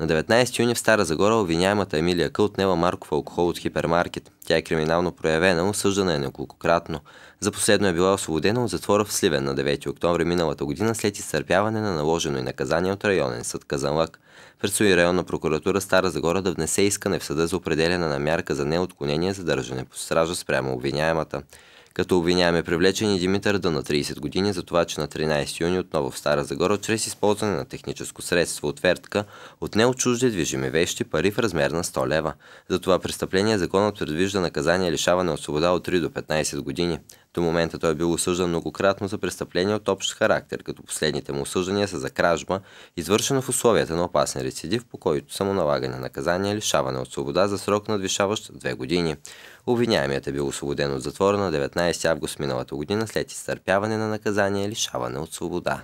На 19 юни в Стара Загора обвиняемата Емилия Къл отнела марков алкохол от хипермаркет. Тя е криминално проявена, осъждана е неколкократно. За последно е била освободена от затвора в Сливен на 9 октомври миналата година след изтърпяване на наложено и наказание от районен съд Казанлък. Предстои районна прокуратура Стара Загора да внесе искане в съда за определяне на мярка за неотклонение задържане по стража спрямо обвиняемата. Като обвиняваме привлечени Димитър да на 30 години за това, че на 13 юни отново в Стара Загора, чрез използване на техническо средство отвертка, отне от чужди движими вещи пари в размер на 100 лева. За това престъпление законът предвижда наказание лишаване от свобода от 3 до 15 години. До момента той е бил осъждан многократно за престъпления от общ характер, като последните му осъждания са за кражба, извършена в условията на опасен рецидив, по който са му налагане на наказание лишаване от свобода за срок надвишаващ две години. Обвиняемият е бил освободен от затвора на 19 август миналата година след изтърпяване на наказание лишаване от свобода.